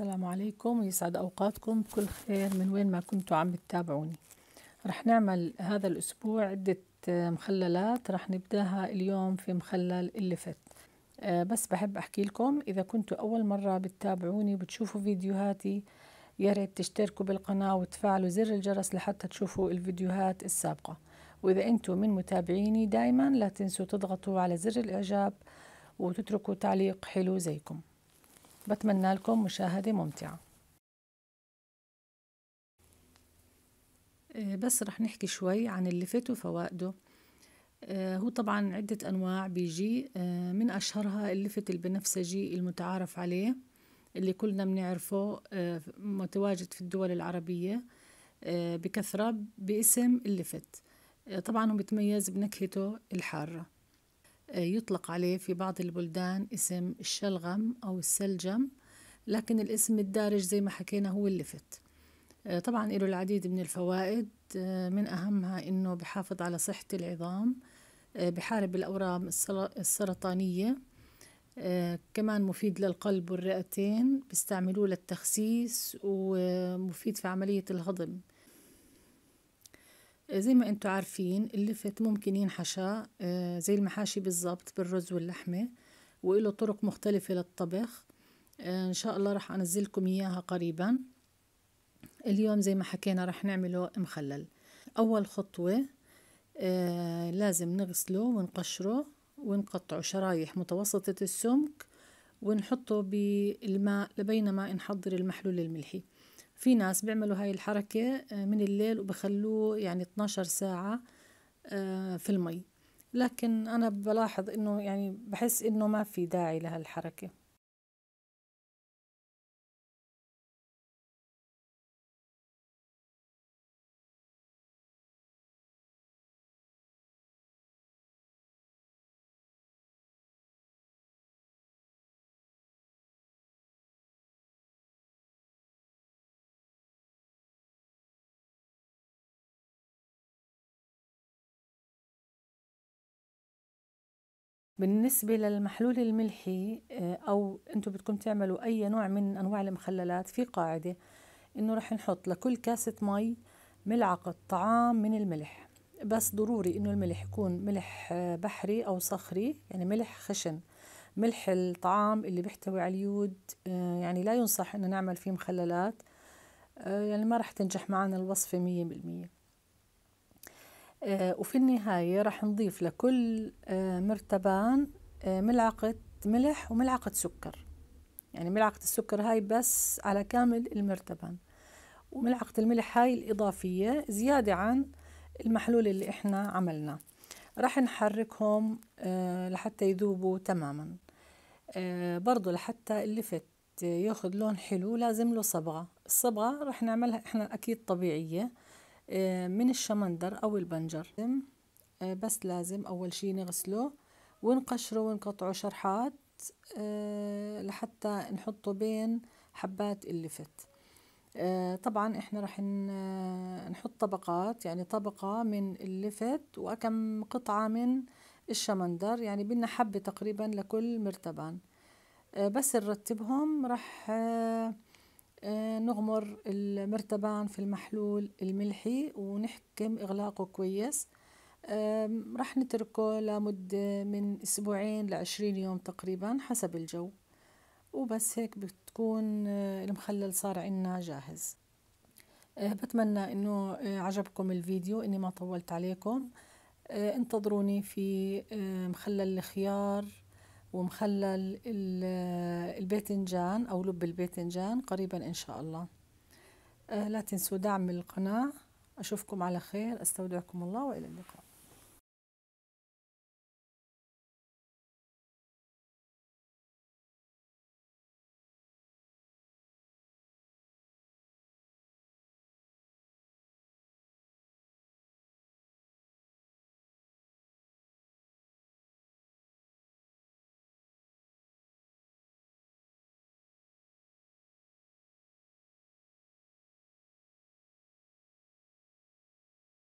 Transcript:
السلام عليكم ويسعد أوقاتكم كل خير من وين ما كنتوا عم تتابعوني رح نعمل هذا الأسبوع عدة آه، مخللات رح نبداها اليوم في مخلل اللفت آه، بس بحب أحكي لكم إذا كنتوا أول مرة بتتابعوني وبتشوفوا فيديوهاتي يا ريت تشتركوا بالقناة وتفعلوا زر الجرس لحتى تشوفوا الفيديوهات السابقة وإذا أنتوا من متابعيني دايما لا تنسوا تضغطوا على زر الإعجاب وتتركوا تعليق حلو زيكم بتمنى لكم مشاهدة ممتعة إيه، بس رح نحكي شوي عن اللفت وفوائده إيه، هو طبعا عدة أنواع بيجي إيه، من أشهرها اللفت البنفسجي المتعارف عليه اللي كلنا بنعرفه متواجد في الدول العربية بكثرة باسم اللفت طبعا هو بيتميز بنكهته الحارة يطلق عليه في بعض البلدان اسم الشلغم أو السلجم لكن الاسم الدارج زي ما حكينا هو اللفت آه، طبعا له العديد من الفوائد آه، من أهمها إنه بحافظ على صحة العظام آه، بحارب الأورام السرطانية كمان مفيد للقلب والرئتين بيستعملوه للتخسيس ومفيد في عملية الهضم زي ما انتم عارفين اللفت ممكن ينحشى آه، زي المحاشي بالظبط بالرز واللحمة وله طرق مختلفة للطبخ آه، ان شاء الله رح انزلكم اياها قريبا اليوم زي ما حكينا رح نعمله مخلل اول خطوة آه، لازم نغسله ونقشره ونقطعه شرايح متوسطة السمك ونحطه بالماء لبينما نحضر المحلول الملحي في ناس بيعملوا هاي الحركة آه، من الليل وبخلوه يعني 12 ساعة آه، في المي لكن أنا بلاحظ إنه يعني بحس إنه ما في داعي لهالحركة بالنسبة للمحلول الملحي آه، أو أنتم بدكم تعملوا أي نوع من أنواع المخللات في قاعدة إنه رح نحط لكل كاسة مي ملعقة طعام من الملح بس ضروري إنه الملح يكون ملح آه، بحري أو صخري يعني ملح خشن ملح الطعام اللي بيحتوي على اليود آه، يعني لا ينصح إنه نعمل فيه مخللات يعني ما رح تنجح معنا الوصفة مية بالمية آه، وفي النهاية رح نضيف لكل آه، مرتبان آه، ملعقة ملح وملعقة سكر يعني ملعقة السكر هاي بس على كامل المرتبان وملعقة الملح هاي الإضافية زيادة عن المحلول اللي إحنا عملناه راح نحركهم لحتى يذوبوا تماما برضو لحتى اللفت ياخد لون حلو لازم له صبغة الصبغة راح نعملها إحنا أكيد طبيعية آه، من الشمندر أو البنجر آه، بس لازم أول شي نغسله ونقشره ونقطعه شرحات آه، لحتى نحطه بين حبات اللفت طبعا احنا رح نحط طبقات يعني طبقة من اللفت وكم قطعة من الشمندر يعني بدنا حبة تقريبا لكل مرتبان بس نرتبهم رح آه، نغمر المرتبان في المحلول الملحي ونحكم إغلاقه كويس رح نتركه لمدة من أسبوعين لعشرين يوم تقريبا حسب الجو وبس هيك بتكون آه، المخلل صار عنا جاهز آه، بتمنى انه عجبكم الفيديو اني ما طولت عليكم انتظروني في مخلل الخيار ومخلل الباذنجان أو لب الباذنجان قريبا إن شاء الله آه، لا تنسوا دعم القناة أشوفكم على خير أستودعكم الله وإلى اللقاء